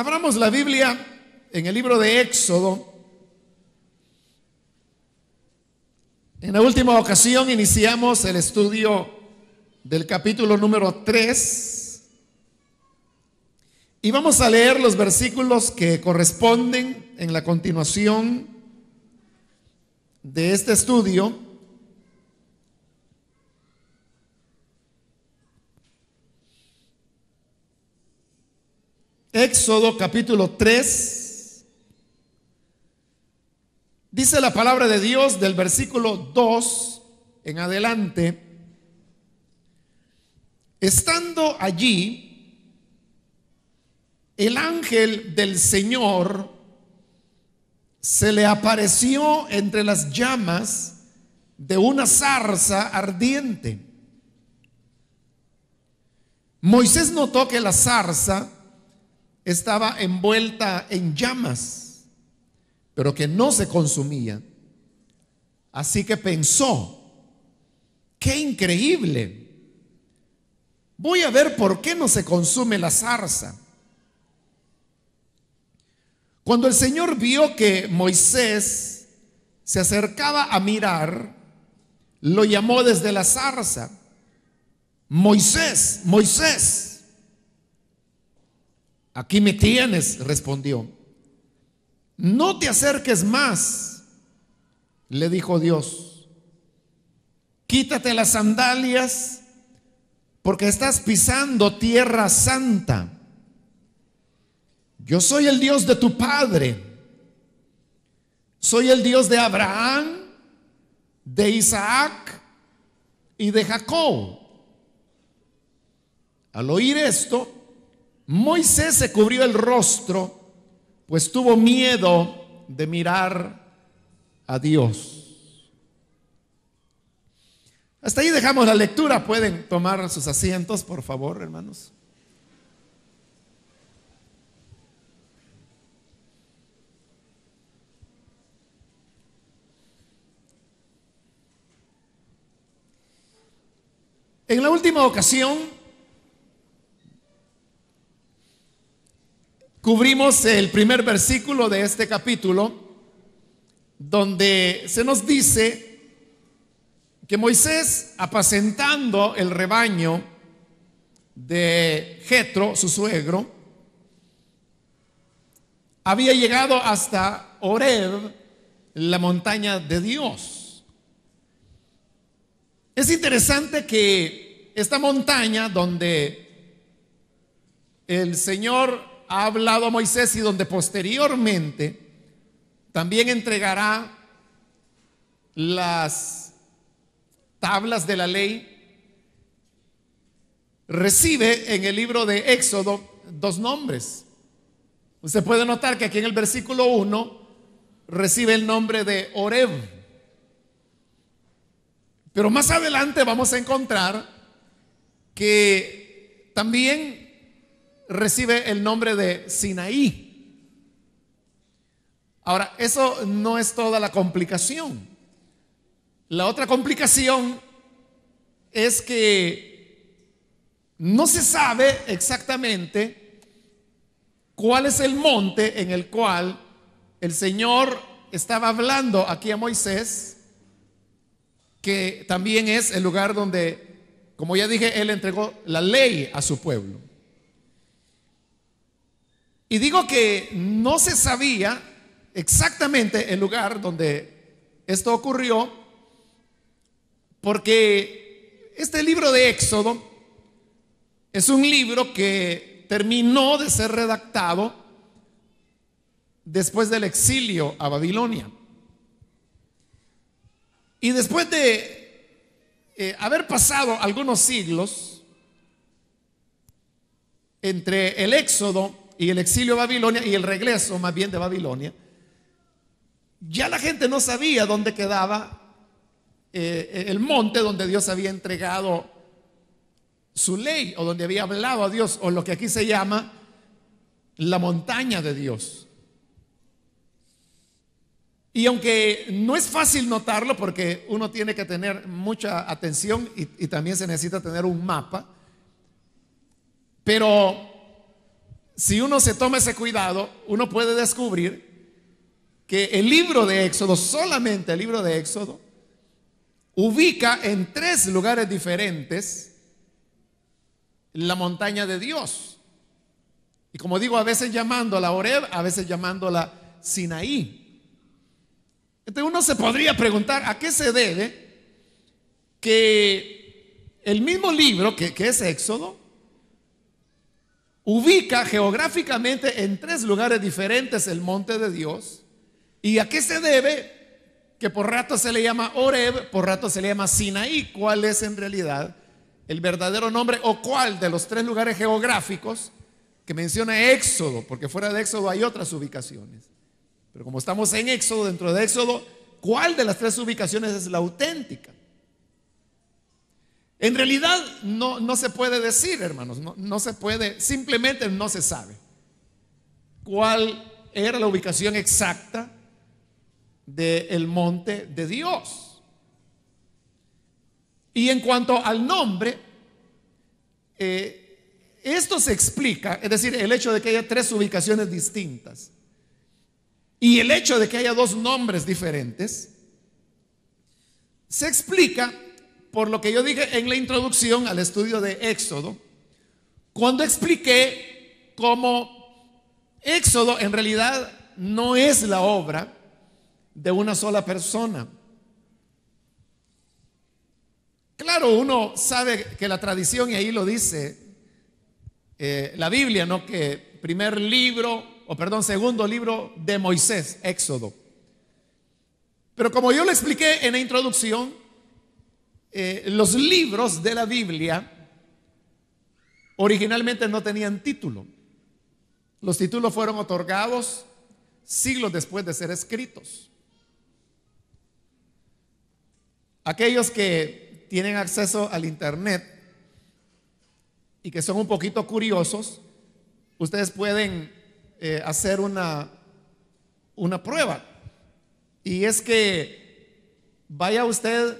Abramos la Biblia en el libro de Éxodo. En la última ocasión iniciamos el estudio del capítulo número 3 y vamos a leer los versículos que corresponden en la continuación de este estudio Éxodo capítulo 3. Dice la palabra de Dios del versículo 2 en adelante. Estando allí, el ángel del Señor se le apareció entre las llamas de una zarza ardiente. Moisés notó que la zarza estaba envuelta en llamas, pero que no se consumía. Así que pensó, qué increíble. Voy a ver por qué no se consume la zarza. Cuando el Señor vio que Moisés se acercaba a mirar, lo llamó desde la zarza. Moisés, Moisés. Aquí me tienes, respondió. No te acerques más, le dijo Dios. Quítate las sandalias porque estás pisando tierra santa. Yo soy el Dios de tu padre. Soy el Dios de Abraham, de Isaac y de Jacob. Al oír esto, Moisés se cubrió el rostro, pues tuvo miedo de mirar a Dios. Hasta ahí dejamos la lectura. Pueden tomar sus asientos, por favor, hermanos. En la última ocasión Cubrimos el primer versículo de este capítulo, donde se nos dice que Moisés, apacentando el rebaño de Jetro, su suegro, había llegado hasta Oreb, la montaña de Dios. Es interesante que esta montaña donde el Señor ha hablado a Moisés y donde posteriormente también entregará las tablas de la ley, recibe en el libro de Éxodo dos nombres. Usted puede notar que aquí en el versículo 1 recibe el nombre de Oreb. Pero más adelante vamos a encontrar que también recibe el nombre de Sinaí. Ahora, eso no es toda la complicación. La otra complicación es que no se sabe exactamente cuál es el monte en el cual el Señor estaba hablando aquí a Moisés, que también es el lugar donde, como ya dije, Él entregó la ley a su pueblo. Y digo que no se sabía exactamente el lugar donde esto ocurrió, porque este libro de Éxodo es un libro que terminó de ser redactado después del exilio a Babilonia. Y después de eh, haber pasado algunos siglos entre el Éxodo y el exilio a Babilonia y el regreso más bien de Babilonia, ya la gente no sabía dónde quedaba eh, el monte donde Dios había entregado su ley o donde había hablado a Dios o lo que aquí se llama la montaña de Dios. Y aunque no es fácil notarlo porque uno tiene que tener mucha atención y también se necesita tener un mapa, pero si uno se toma ese cuidado, uno puede descubrir que el libro de Éxodo, solamente el libro de Éxodo, ubica en tres lugares diferentes la montaña de Dios. Y como digo, a veces llamándola Oreb, a veces llamándola Sinaí. Entonces uno se podría preguntar a qué se debe que el mismo libro que, que es Éxodo ubica geográficamente en tres lugares diferentes el monte de Dios. ¿Y a qué se debe? Que por rato se le llama Oreb, por rato se le llama Sinaí. ¿Cuál es en realidad el verdadero nombre o cuál de los tres lugares geográficos que menciona Éxodo? Porque fuera de Éxodo hay otras ubicaciones. Pero como estamos en Éxodo, dentro de Éxodo, ¿cuál de las tres ubicaciones es la auténtica? En realidad no, se puede decir, hermanos, no, se puede, simplemente no se sabe cuál era la ubicación exacta del monte de Dios. Y en cuanto al nombre, eh, esto se explica, es decir, el hecho de que haya tres ubicaciones distintas y el hecho de que haya dos nombres diferentes, se explica por lo que yo dije en la introducción al estudio de Éxodo, cuando expliqué cómo Éxodo en realidad no es la obra de una sola persona. Claro, uno sabe que la tradición, y ahí lo dice eh, la Biblia, ¿no? Que primer libro, o perdón, segundo libro de Moisés, Éxodo. Pero como yo lo expliqué en la introducción, eh, los libros de la Biblia originalmente no tenían título. Los títulos fueron otorgados siglos después de ser escritos. Aquellos que tienen acceso al Internet y que son un poquito curiosos, ustedes pueden eh, hacer una, una prueba. Y es que vaya usted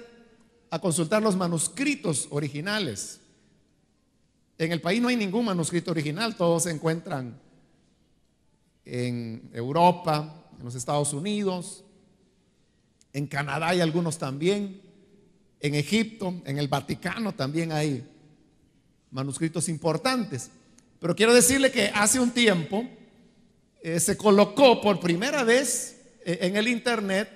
a consultar los manuscritos originales. En el país no hay ningún manuscrito original, todos se encuentran en Europa, en los Estados Unidos, en Canadá hay algunos también, en Egipto, en el Vaticano también hay manuscritos importantes. Pero quiero decirle que hace un tiempo eh, se colocó por primera vez eh, en el Internet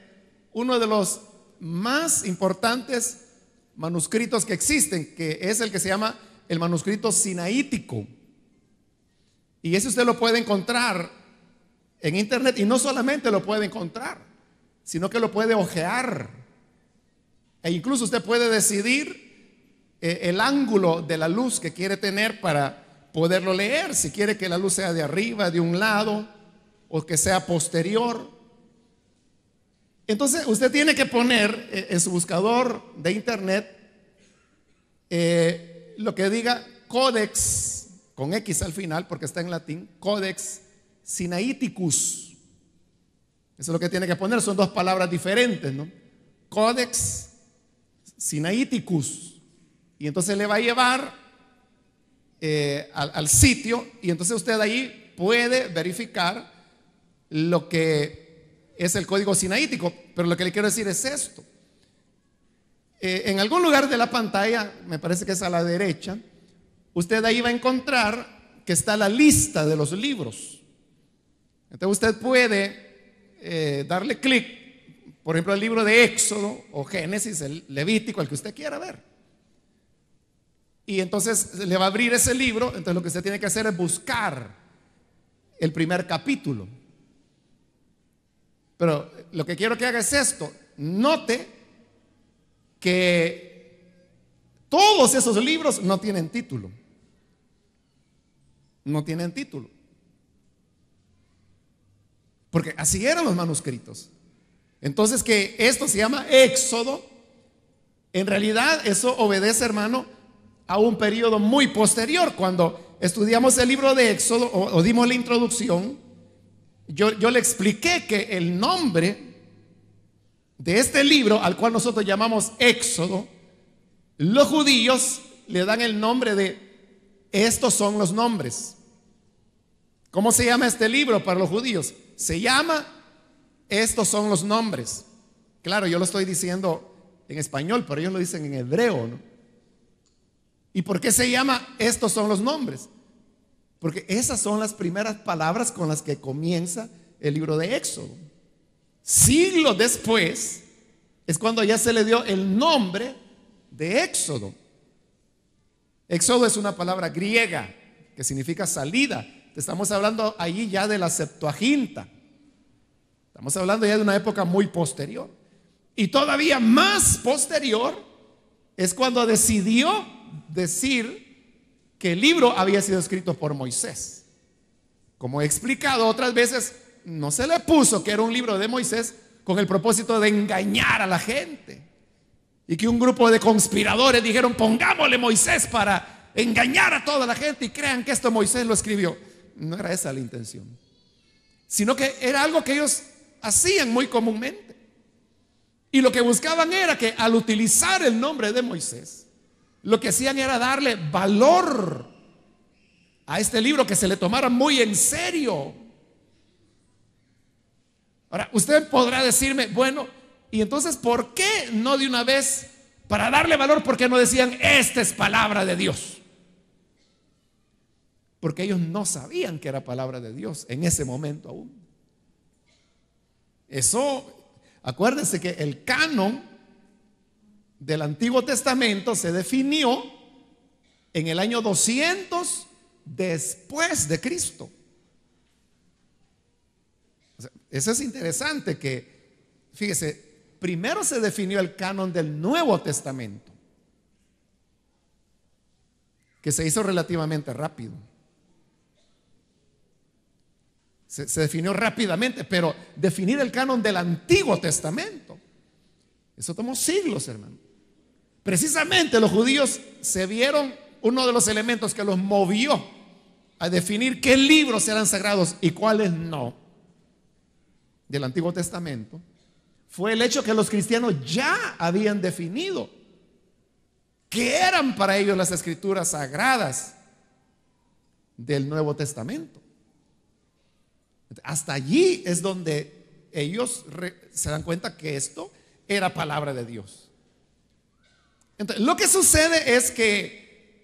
uno de los más importantes manuscritos que existen, que es el que se llama el manuscrito sinaítico. Y ese usted lo puede encontrar en internet y no solamente lo puede encontrar, sino que lo puede ojear. E incluso usted puede decidir eh, el ángulo de la luz que quiere tener para poderlo leer, si quiere que la luz sea de arriba, de un lado, o que sea posterior. Entonces usted tiene que poner eh, en su buscador de internet eh, lo que diga Codex, con X al final, porque está en latín, Codex Sinaiticus. Eso es lo que tiene que poner, son dos palabras diferentes, ¿no? Codex Sinaiticus. Y entonces le va a llevar eh, al sitio y entonces usted ahí puede verificar lo que es el código sinaítico, pero lo que le quiero decir es esto. Eh, en algún lugar de la pantalla, me parece que es a la derecha, usted ahí va a encontrar que está la lista de los libros. Entonces usted puede eh, darle clic, por ejemplo, al libro de Éxodo o Génesis, el Levítico, el que usted quiera ver. Y entonces le va a abrir ese libro, entonces lo que usted tiene que hacer es buscar el primer capítulo. Pero lo que quiero que haga es esto. Note que todos esos libros no tienen título. No tienen título. Porque así eran los manuscritos. Entonces que esto se llama Éxodo. En realidad eso obedece, hermano, a un periodo muy posterior. Cuando estudiamos el libro de Éxodo o, o dimos la introducción, yo, le expliqué que el nombre de este libro, al cual nosotros llamamos Éxodo, los judíos le dan el nombre de estos son los nombres. ¿Cómo se llama este libro para los judíos? Se llama estos son los nombres. Claro, yo lo estoy diciendo en español, pero ellos lo dicen en hebreo, ¿no? ¿Y por qué se llama estos son los nombres? Porque esas son las primeras palabras con las que comienza el libro de Éxodo. Siglos después es cuando ya se le dio el nombre de Éxodo. Éxodo es una palabra griega que significa salida. Estamos hablando ahí ya de la Septuaginta. Estamos hablando ya de una época muy posterior. Y todavía más posterior es cuando decidió decir que el libro había sido escrito por Moisés. Como he explicado otras veces, no se le puso que era un libro de Moisés con el propósito de engañar a la gente. Y que un grupo de conspiradores dijeron, pongámosle Moisés para engañar a toda la gente y crean que esto Moisés lo escribió. No era esa la intención. Sino que era algo que ellos hacían muy comúnmente. Y lo que buscaban era que al utilizar el nombre de Moisés, lo que hacían era darle valor a este libro, que se le tomara muy en serio. Ahora, usted podrá decirme, bueno, y entonces, ¿por qué no de una vez, para darle valor, por qué no decían, esta es palabra de Dios? Porque ellos no sabían que era palabra de Dios en ese momento aún. Eso, acuérdense que el canon del Antiguo Testamento se definió en el año 200 después de Cristo. eso es interesante que, fíjese, primero se definió el canon del Nuevo Testamento, que se hizo relativamente rápido. Se, se, definió rápidamente, pero definir el canon del Antiguo Testamento, eso tomó siglos, hermano. Precisamente los judíos se vieron uno de los elementos que los movió a definir qué libros eran sagrados y cuáles no del Antiguo Testamento fue el hecho que los cristianos ya habían definido qué eran para ellos las escrituras sagradas del Nuevo Testamento. Hasta allí es donde ellos se dan cuenta que esto era palabra de Dios. Entonces, lo que sucede es que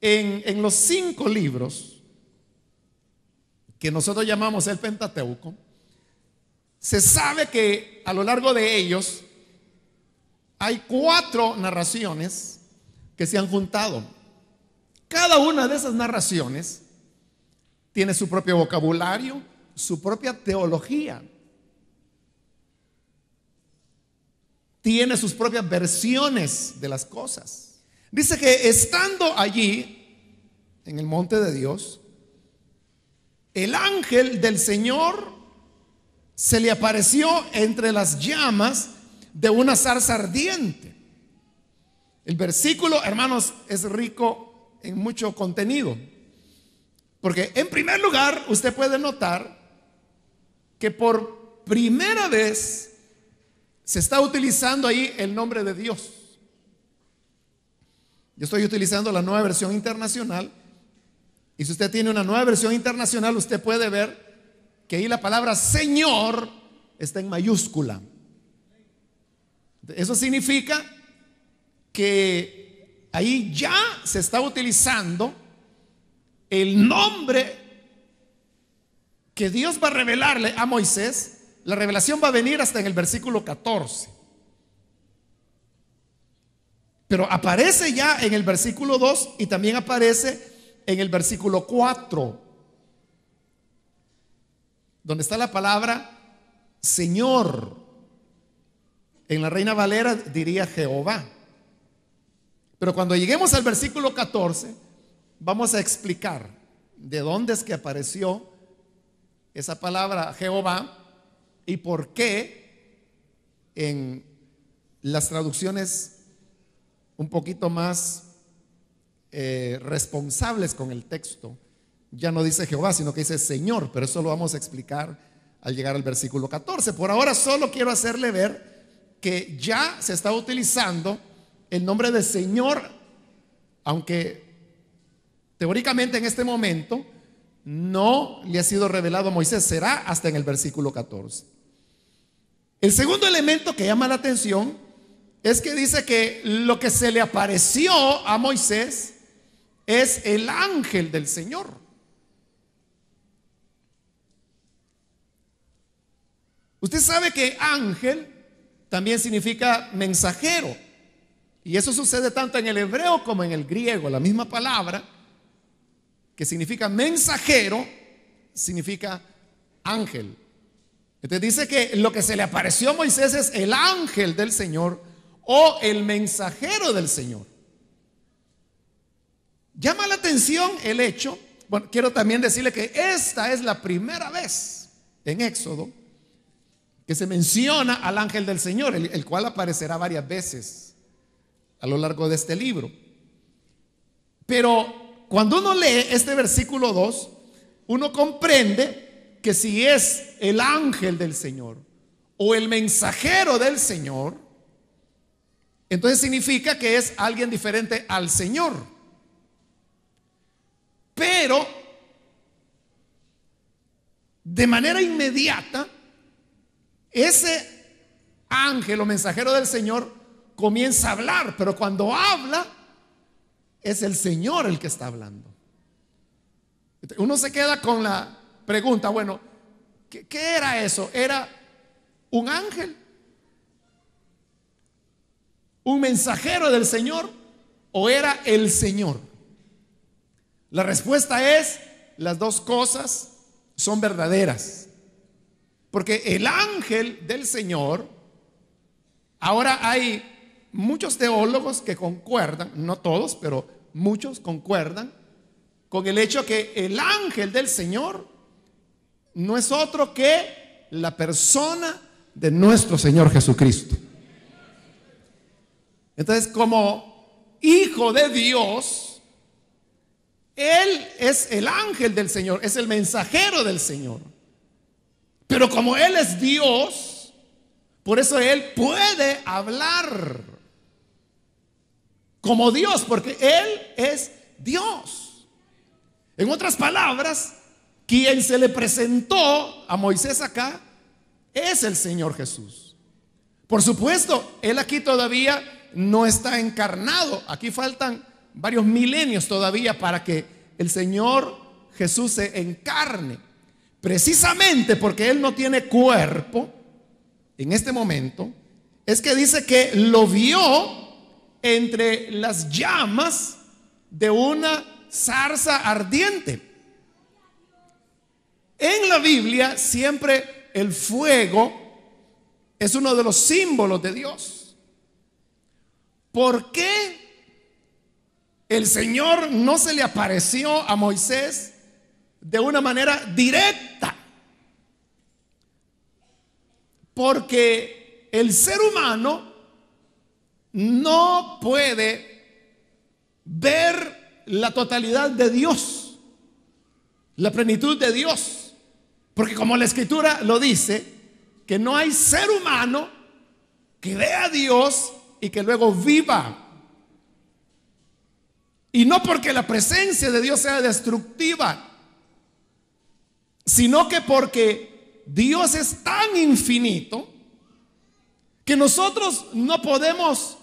en, en los cinco libros que nosotros llamamos el Pentateuco, se sabe que a lo largo de ellos hay cuatro narraciones que se han juntado. Cada una de esas narraciones tiene su propio vocabulario, su propia teología. tiene sus propias versiones de las cosas. Dice que estando allí, en el monte de Dios, el ángel del Señor se le apareció entre las llamas de una zarza ardiente. El versículo, hermanos, es rico en mucho contenido. Porque en primer lugar, usted puede notar que por primera vez se está utilizando ahí el nombre de Dios. Yo estoy utilizando la nueva versión internacional. Y si usted tiene una nueva versión internacional, usted puede ver que ahí la palabra Señor está en mayúscula. Eso significa que ahí ya se está utilizando el nombre que Dios va a revelarle a Moisés la revelación va a venir hasta en el versículo 14. Pero aparece ya en el versículo 2 y también aparece en el versículo 4, donde está la palabra Señor. En la Reina Valera diría Jehová. Pero cuando lleguemos al versículo 14, vamos a explicar de dónde es que apareció esa palabra Jehová y por qué en las traducciones un poquito más eh, responsables con el texto. Ya no dice Jehová, sino que dice Señor, pero eso lo vamos a explicar al llegar al versículo 14. Por ahora solo quiero hacerle ver que ya se está utilizando el nombre de Señor, aunque teóricamente en este momento no le ha sido revelado a Moisés, será hasta en el versículo 14. El segundo elemento que llama la atención es que dice que lo que se le apareció a Moisés es el ángel del Señor. Usted sabe que ángel también significa mensajero. Y eso sucede tanto en el hebreo como en el griego. La misma palabra que significa mensajero significa ángel. Entonces dice que lo que se le apareció a Moisés es el ángel del Señor o el mensajero del Señor. Llama la atención el hecho, bueno, quiero también decirle que esta es la primera vez en Éxodo que se menciona al ángel del Señor, el, cual aparecerá varias veces a lo largo de este libro. Pero cuando uno lee este versículo 2, uno comprende que si es el ángel del Señor o el mensajero del Señor, entonces significa que es alguien diferente al Señor. Pero de manera inmediata, ese ángel o mensajero del Señor comienza a hablar, pero cuando habla, es el Señor el que está hablando. Uno se queda con la pregunta, bueno, ¿qué, era eso? ¿Era un ángel? ¿Un mensajero del Señor? ¿O era el Señor? La respuesta es, las dos cosas son verdaderas. Porque el ángel del Señor, ahora hay muchos teólogos que concuerdan, no todos, pero muchos concuerdan con el hecho que el ángel del Señor no es otro que la persona de nuestro Señor Jesucristo. Entonces, como hijo de Dios, Él es el ángel del Señor, es el mensajero del Señor. Pero como Él es Dios, por eso Él puede hablar. Como Dios, porque Él es Dios. En otras palabras, quien se le presentó a Moisés acá es el Señor Jesús. Por supuesto, Él aquí todavía no está encarnado. Aquí faltan varios milenios todavía para que el Señor Jesús se encarne. Precisamente porque Él no tiene cuerpo en este momento, es que dice que lo vio entre las llamas de una zarza ardiente. En la Biblia siempre el fuego es uno de los símbolos de Dios. ¿Por qué el Señor no se le apareció a Moisés de una manera directa? Porque el ser humano no puede ver la totalidad de Dios, la plenitud de Dios. Porque como la escritura lo dice, que no hay ser humano que vea a Dios y que luego viva. Y no porque la presencia de Dios sea destructiva, sino que porque Dios es tan infinito que nosotros no podemos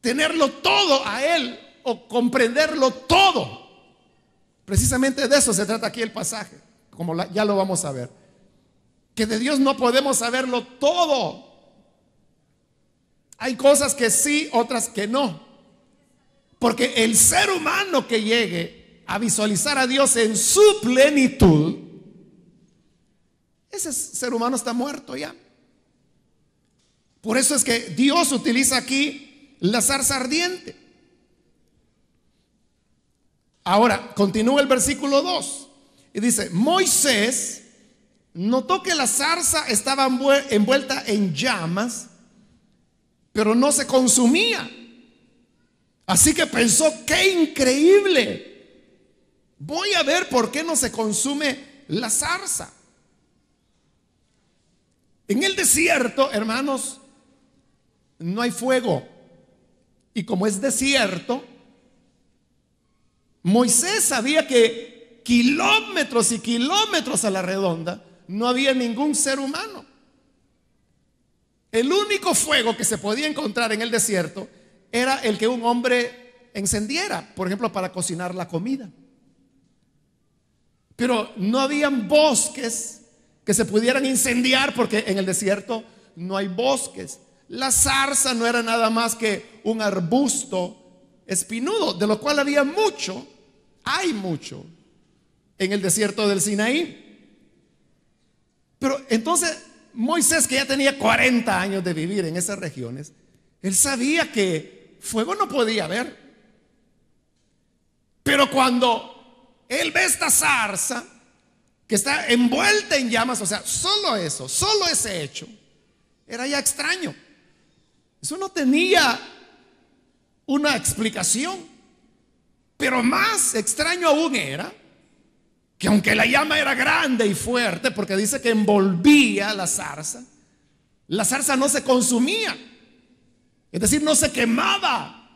tenerlo todo a Él o comprenderlo todo. Precisamente de eso se trata aquí el pasaje como ya lo vamos a ver. Que de Dios no podemos saberlo todo. Hay cosas que sí, otras que no. Porque el ser humano que llegue a visualizar a Dios en su plenitud, ese ser humano está muerto ya. Por eso es que Dios utiliza aquí la zarza ardiente. Ahora, continúa el versículo 2. Y dice, Moisés notó que la zarza estaba envuelta en llamas, pero no se consumía. Así que pensó, qué increíble. Voy a ver por qué no se consume la zarza. En el desierto, hermanos, no hay fuego. Y como es desierto, Moisés sabía que kilómetros y kilómetros a la redonda, no había ningún ser humano. El único fuego que se podía encontrar en el desierto era el que un hombre encendiera, por ejemplo, para cocinar la comida. Pero no habían bosques que se pudieran incendiar porque en el desierto no hay bosques. La zarza no era nada más que un arbusto espinudo, de lo cual había mucho, hay mucho en el desierto del Sinaí. Pero entonces Moisés, que ya tenía 40 años de vivir en esas regiones, él sabía que fuego no podía haber. Pero cuando él ve esta zarza que está envuelta en llamas, o sea, solo eso, solo ese hecho, era ya extraño. Eso no tenía una explicación. Pero más extraño aún era que aunque la llama era grande y fuerte, porque dice que envolvía la zarza, la zarza no se consumía, es decir, no se quemaba.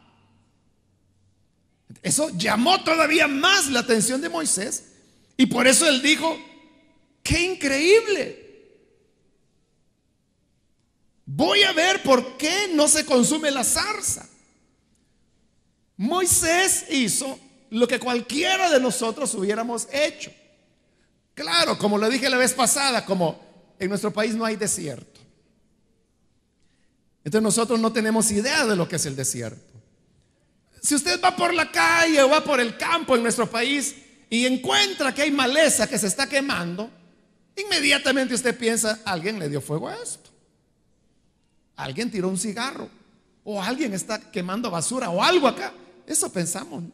Eso llamó todavía más la atención de Moisés y por eso él dijo, qué increíble. Voy a ver por qué no se consume la zarza. Moisés hizo lo que cualquiera de nosotros hubiéramos hecho. Claro, como lo dije la vez pasada, como en nuestro país no hay desierto. Entonces nosotros no tenemos idea de lo que es el desierto. Si usted va por la calle o va por el campo en nuestro país y encuentra que hay maleza que se está quemando, inmediatamente usted piensa, alguien le dio fuego a esto. Alguien tiró un cigarro o alguien está quemando basura o algo acá. Eso pensamos.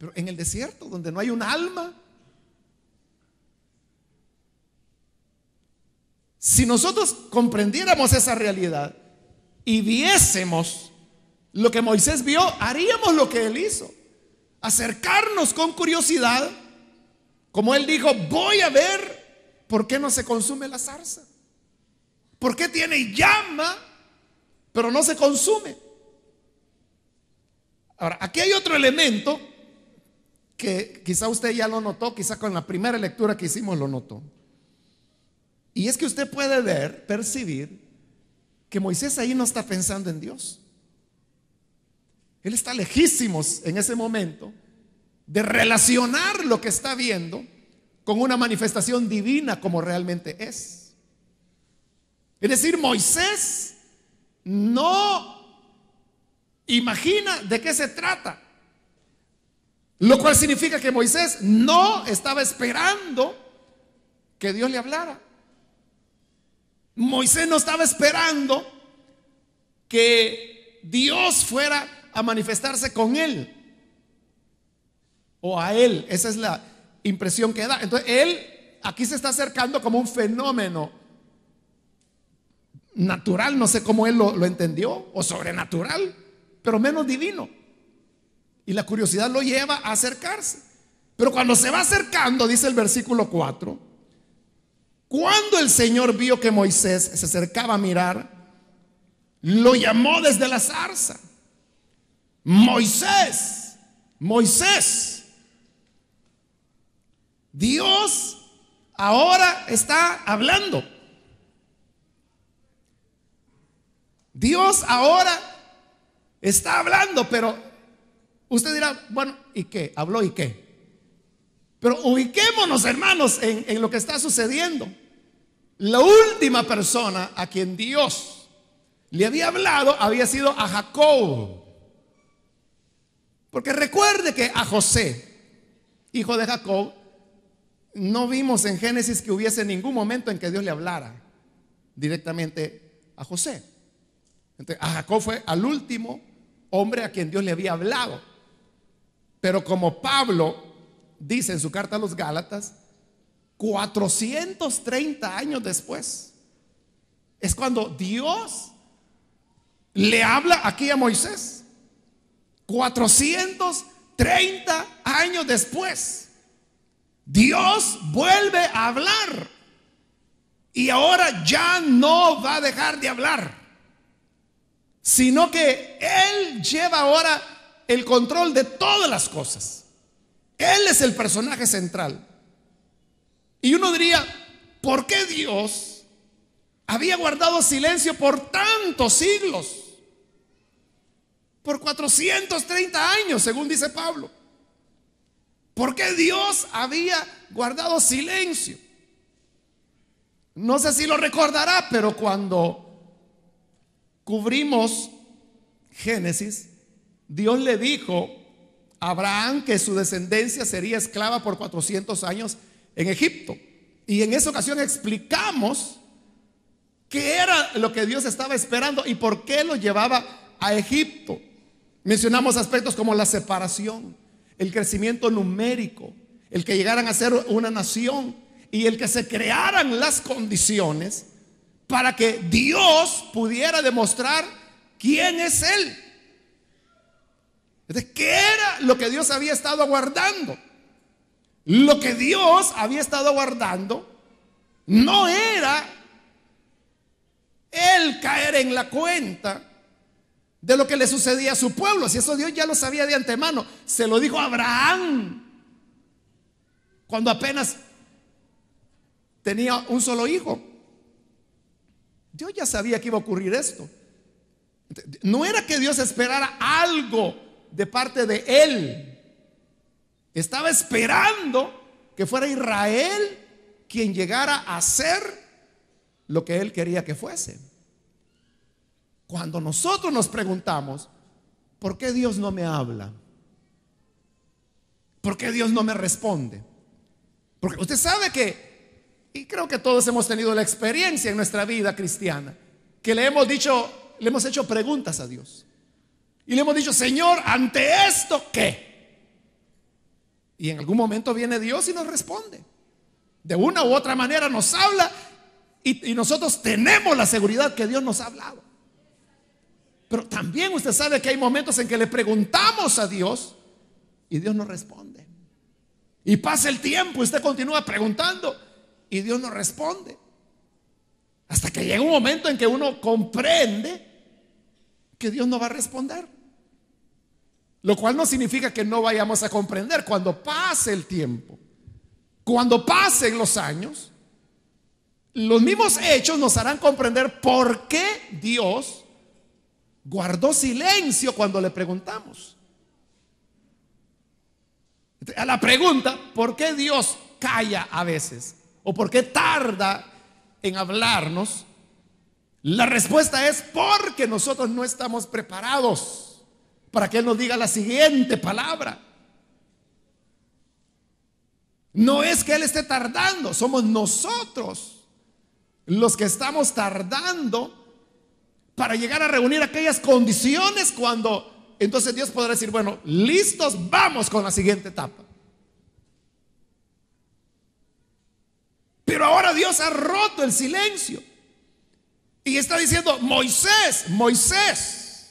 Pero en el desierto, donde no hay un alma. Si nosotros comprendiéramos esa realidad y viésemos lo que Moisés vio, haríamos lo que él hizo. Acercarnos con curiosidad. Como él dijo, voy a ver por qué no se consume la zarza. ¿Por qué tiene llama, pero no se consume? Ahora, aquí hay otro elemento que quizá usted ya lo notó, quizá con la primera lectura que hicimos lo notó. Y es que usted puede ver, percibir, que Moisés ahí no está pensando en Dios. Él está lejísimos en ese momento de relacionar lo que está viendo con una manifestación divina como realmente es. Es decir, Moisés no imagina de qué se trata lo cual significa que Moisés no estaba esperando que Dios le hablara. Moisés no estaba esperando que Dios fuera a manifestarse con él o a él. Esa es la impresión que da. Entonces, él aquí se está acercando como un fenómeno natural, no sé cómo él lo, lo entendió, o sobrenatural, pero menos divino. Y la curiosidad lo lleva a acercarse. Pero cuando se va acercando, dice el versículo 4, cuando el Señor vio que Moisés se acercaba a mirar, lo llamó desde la zarza. Moisés, Moisés. Dios ahora está hablando. Dios ahora está hablando, pero Usted dirá, bueno, ¿y qué? ¿Habló y qué? Pero ubiquémonos, hermanos, en, en, lo que está sucediendo. La última persona a quien Dios le había hablado había sido a Jacob. Porque recuerde que a José, hijo de Jacob, no vimos en Génesis que hubiese ningún momento en que Dios le hablara directamente a José. Entonces, a Jacob fue al último hombre a quien Dios le había hablado. Pero como Pablo dice en su carta a los Gálatas, 430 años después es cuando Dios le habla aquí a Moisés. 430 años después, Dios vuelve a hablar. Y ahora ya no va a dejar de hablar, sino que Él lleva ahora el control de todas las cosas. Él es el personaje central. Y uno diría, ¿por qué Dios había guardado silencio por tantos siglos? Por 430 años, según dice Pablo. ¿Por qué Dios había guardado silencio? No sé si lo recordará, pero cuando cubrimos Génesis, Dios le dijo a Abraham que su descendencia sería esclava por 400 años en Egipto. Y en esa ocasión explicamos qué era lo que Dios estaba esperando y por qué lo llevaba a Egipto. Mencionamos aspectos como la separación, el crecimiento numérico, el que llegaran a ser una nación y el que se crearan las condiciones para que Dios pudiera demostrar quién es Él. ¿qué era lo que Dios había estado aguardando? Lo que Dios había estado aguardando no era el caer en la cuenta de lo que le sucedía a su pueblo. Si eso Dios ya lo sabía de antemano, se lo dijo a Abraham cuando apenas tenía un solo hijo. Dios ya sabía que iba a ocurrir esto. No era que Dios esperara algo de parte de él. Estaba esperando que fuera Israel quien llegara a hacer lo que él quería que fuese. Cuando nosotros nos preguntamos, ¿por qué Dios no me habla? ¿Por qué Dios no me responde? Porque usted sabe que, y creo que todos hemos tenido la experiencia en nuestra vida cristiana, que le hemos dicho, le hemos hecho preguntas a Dios. Y le hemos dicho, Señor, ante esto, ¿qué? Y en algún momento viene Dios y nos responde. De una u otra manera nos habla y, nosotros tenemos la seguridad que Dios nos ha hablado. Pero también usted sabe que hay momentos en que le preguntamos a Dios y Dios no responde. Y pasa el tiempo, usted continúa preguntando y Dios no responde. Hasta que llega un momento en que uno comprende que Dios no va a responder. Lo cual no significa que no vayamos a comprender cuando pase el tiempo, cuando pasen los años, los mismos hechos nos harán comprender por qué Dios guardó silencio cuando le preguntamos. A la pregunta, ¿por qué Dios calla a veces? ¿O por qué tarda en hablarnos? La respuesta es porque nosotros no estamos preparados para que Él nos diga la siguiente palabra. No es que Él esté tardando, somos nosotros los que estamos tardando para llegar a reunir aquellas condiciones cuando entonces Dios podrá decir, bueno, listos, vamos con la siguiente etapa. Pero ahora Dios ha roto el silencio. Y está diciendo, Moisés, Moisés.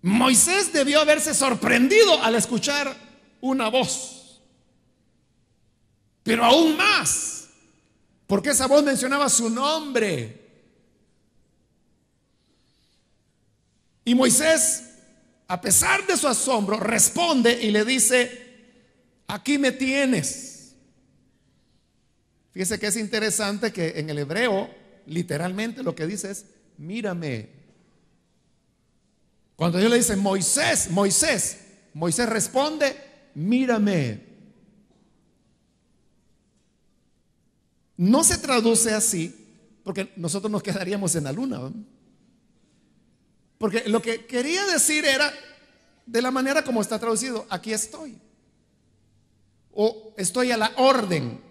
Moisés debió haberse sorprendido al escuchar una voz. Pero aún más, porque esa voz mencionaba su nombre. Y Moisés, a pesar de su asombro, responde y le dice, aquí me tienes. Fíjese que es interesante que en el hebreo, literalmente lo que dice es, mírame. Cuando Dios le dice, Moisés, Moisés, Moisés responde, mírame. No se traduce así porque nosotros nos quedaríamos en la luna. Porque lo que quería decir era, de la manera como está traducido, aquí estoy. O estoy a la orden.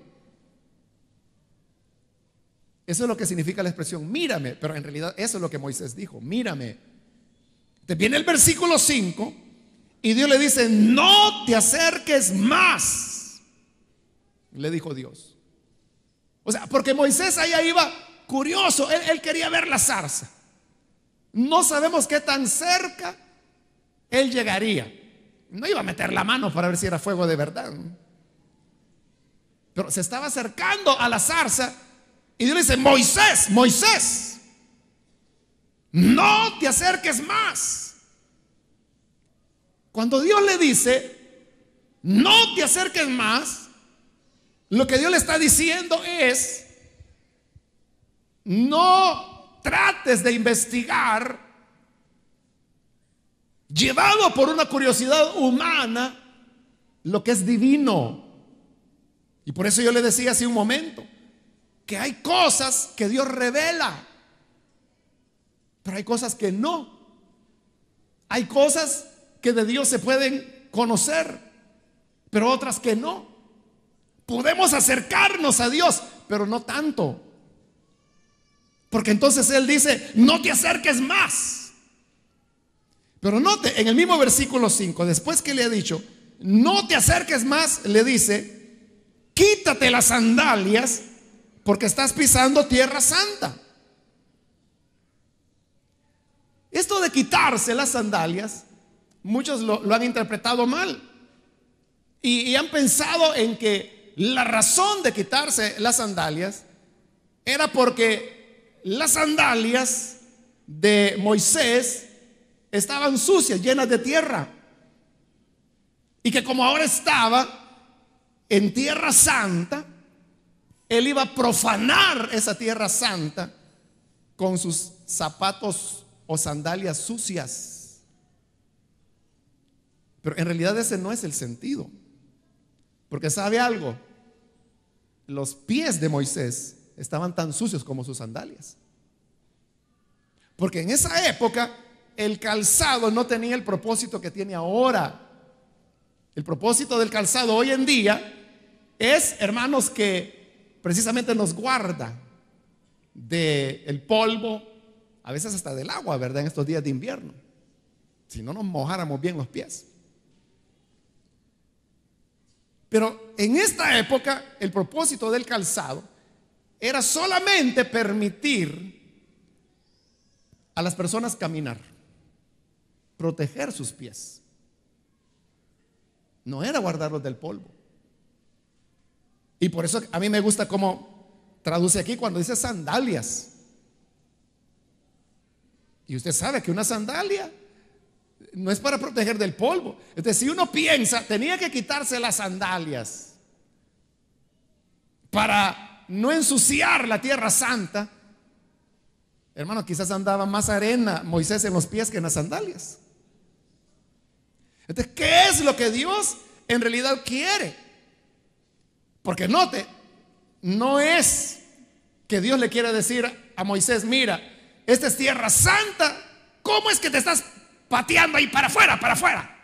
Eso es lo que significa la expresión mírame, pero en realidad eso es lo que Moisés dijo, mírame. Te viene el versículo 5 y Dios le dice, no te acerques más, le dijo Dios. O sea, porque Moisés allá iba curioso, él, él quería ver la zarza. No sabemos qué tan cerca él llegaría. No iba a meter la mano para ver si era fuego de verdad. Pero se estaba acercando a la zarza y Dios le dice, Moisés, Moisés, no te acerques más. Cuando Dios le dice, no te acerques más, lo que Dios le está diciendo es, no trates de investigar, llevado por una curiosidad humana, lo que es divino. Y por eso yo le decía hace un momento, que hay cosas que Dios revela, pero hay cosas que no. Hay cosas que de Dios se pueden conocer, pero otras que no. Podemos acercarnos a Dios, pero no tanto. Porque entonces Él dice, no te acerques más. Pero note, en el mismo versículo 5, después que le ha dicho, no te acerques más, le dice, quítate las sandalias porque estás pisando tierra santa. Esto de quitarse las sandalias, muchos lo, han interpretado mal y, y han pensado en que la razón de quitarse las sandalias era porque las sandalias de Moisés estaban sucias, llenas de tierra. Y que como ahora estaba en tierra santa, él iba a profanar esa tierra santa con sus zapatos o sandalias sucias. Pero en realidad ese no es el sentido. Porque sabe algo, los pies de Moisés estaban tan sucios como sus sandalias. Porque en esa época el calzado no tenía el propósito que tiene ahora. El propósito del calzado hoy en día es, hermanos, que precisamente nos guarda del polvo, a veces hasta del agua, ¿verdad? En estos días de invierno. Si no nos mojáramos bien los pies. Pero en esta época el propósito del calzado era solamente permitir a las personas caminar, proteger sus pies. No era guardarlos del polvo. Y por eso a mí me gusta cómo traduce aquí cuando dice sandalias. Y usted sabe que una sandalia no es para proteger del polvo. Entonces, si uno piensa, tenía que quitarse las sandalias para no ensuciar la tierra santa. Hermano, quizás andaba más arena Moisés en los pies que en las sandalias. Entonces, ¿qué es lo que Dios en realidad quiere? Porque note, no es que Dios le quiera decir a Moisés, mira, esta es tierra santa, ¿cómo es que te estás pateando ahí para afuera, para afuera?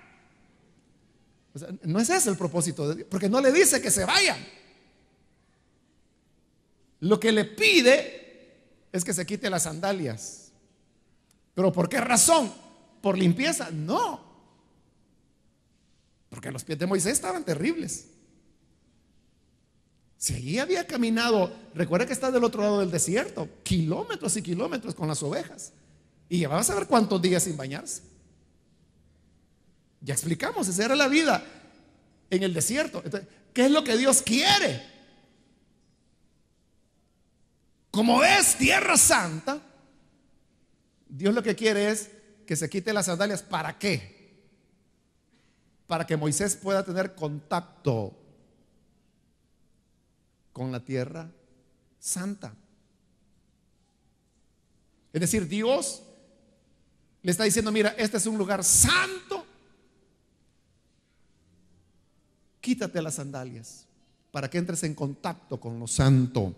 no es ese el propósito de Dios, porque no le dice que se vaya. Lo que le pide es que se quite las sandalias. ¿Pero por qué razón? ¿Por limpieza? No. Porque los pies de Moisés estaban terribles. Si allí había caminado, recuerda que está del otro lado del desierto, kilómetros y kilómetros con las ovejas. Y llevaba a saber cuántos días sin bañarse. Ya explicamos, esa era la vida en el desierto. Entonces, ¿Qué es lo que Dios quiere? Como es tierra santa, Dios lo que quiere es que se quite las sandalias. ¿Para qué? Para que Moisés pueda tener contacto con la tierra santa. Es decir, Dios le está diciendo, mira, este es un lugar santo. Quítate las sandalias para que entres en contacto con lo santo.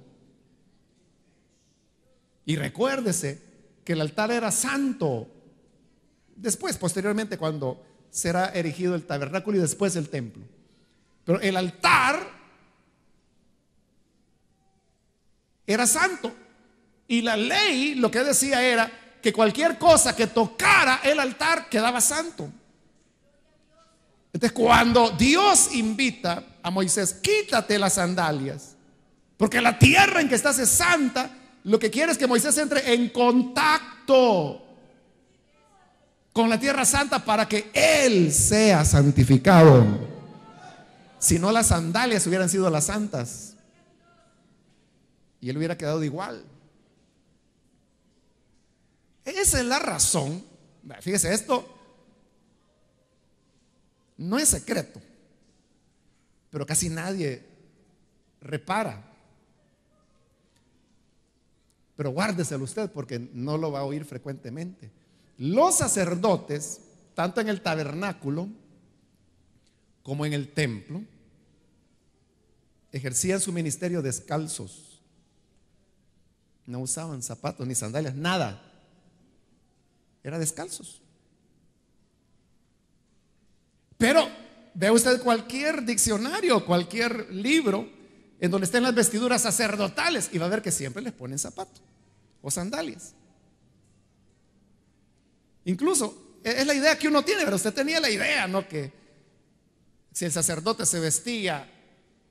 Y recuérdese que el altar era santo. Después, posteriormente, cuando será erigido el tabernáculo y después el templo. Pero el altar era santo. Y la ley lo que decía era que cualquier cosa que tocara el altar quedaba santo. Entonces cuando Dios invita a Moisés, quítate las sandalias, porque la tierra en que estás es santa, lo que quiere es que Moisés entre en contacto con la tierra santa para que él sea santificado. Si no, las sandalias hubieran sido las santas y él hubiera quedado igual. Esa es la razón. Fíjese, esto no es secreto, pero casi nadie repara. Pero guárdeselo usted porque no lo va a oír frecuentemente. Los sacerdotes, tanto en el tabernáculo como en el templo, ejercían su ministerio descalzos no usaban zapatos ni sandalias, nada. Era descalzos. Pero vea usted cualquier diccionario, cualquier libro en donde estén las vestiduras sacerdotales y va a ver que siempre les ponen zapatos o sandalias. Incluso e, es la idea que uno tiene, pero usted tenía la idea, ¿no? Que si el sacerdote se vestía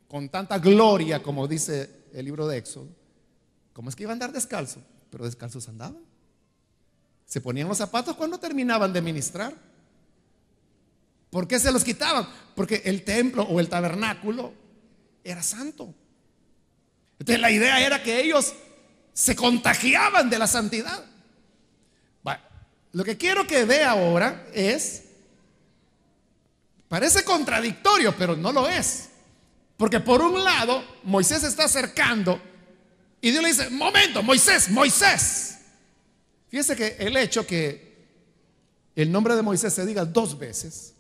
con tanta gloria, como dice el libro de Éxodo, ¿Cómo es que iban a andar descalzo? Pero descalzos andaban. Se ponían los zapatos cuando terminaban de ministrar. ¿Por qué se los quitaban? Porque el templo o el tabernáculo era santo. Entonces la idea era que ellos se contagiaban de la santidad. Bueno, lo que quiero que vea ahora es, parece contradictorio, pero no lo es. Porque por un lado, Moisés está acercando y Dios le dice, momento, Moisés, Moisés. Fíjese que el hecho que el nombre de Moisés se diga dos veces,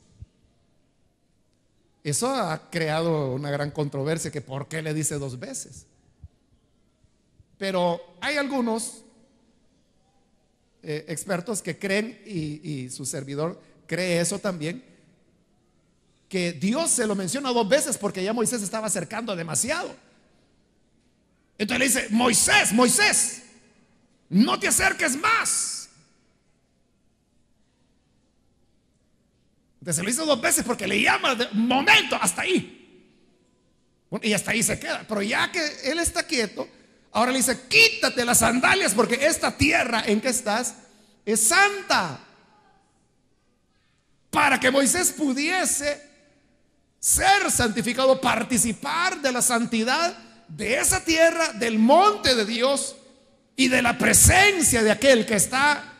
eso ha creado una gran controversia que por qué le dice dos veces. Pero hay algunos eh, expertos que creen, y, y su servidor cree eso también, que Dios se lo menciona dos veces porque ya Moisés estaba acercando demasiado. Entonces le dice, Moisés, Moisés, no te acerques más. Entonces lo hizo dos veces porque le llama, de, momento, hasta ahí. Y hasta ahí se queda. Pero ya que él está quieto, ahora le dice, quítate las sandalias porque esta tierra en que estás es santa. Para que Moisés pudiese ser santificado, participar de la santidad de esa tierra, del monte de Dios y de la presencia de aquel que está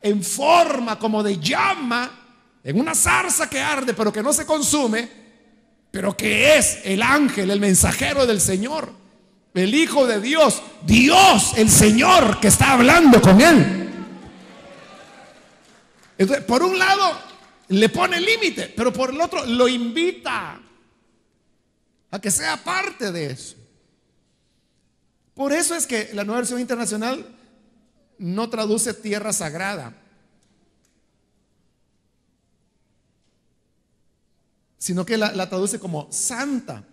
en forma como de llama, en una zarza que arde pero que no se consume, pero que es el ángel, el mensajero del Señor, el Hijo de Dios, Dios, el Señor que está hablando con él. Entonces, por un lado, le pone límite, pero por el otro, lo invita a que sea parte de eso. Por eso es que la nueva versión internacional no traduce tierra sagrada, sino que la, traduce como santa,